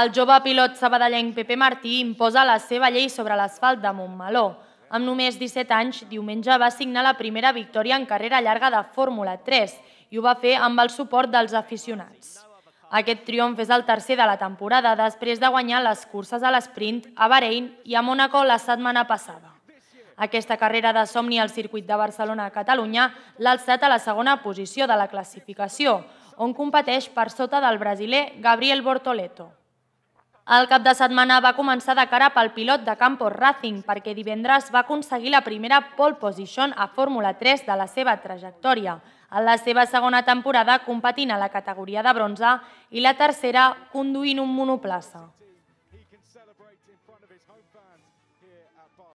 El jove pilot sabadellenc Pepe Martí imposa la seva llei sobre l'asfalt de Montmeló. Amb només 17 anys, diumenge va signar la primera victòria en carrera llarga de Fórmula 3 i ho va fer amb el suport dels aficionats. Aquest triomf és el tercer de la temporada després de guanyar les curses a l'esprint a Bahrein i a Mónaco la setmana passada. Aquesta carrera de somni al circuit de Barcelona-Catalunya l'ha alçat a la segona posició de la classificació, on competeix per sota del brasiler Gabriel Bortoleto. El cap de setmana va començar de cara pel pilot de Campos Racing perquè divendres va aconseguir la primera pole position a Fórmula 3 de la seva trajectòria, en la seva segona temporada competint a la categoria de bronze i la tercera conduint un monoplaça.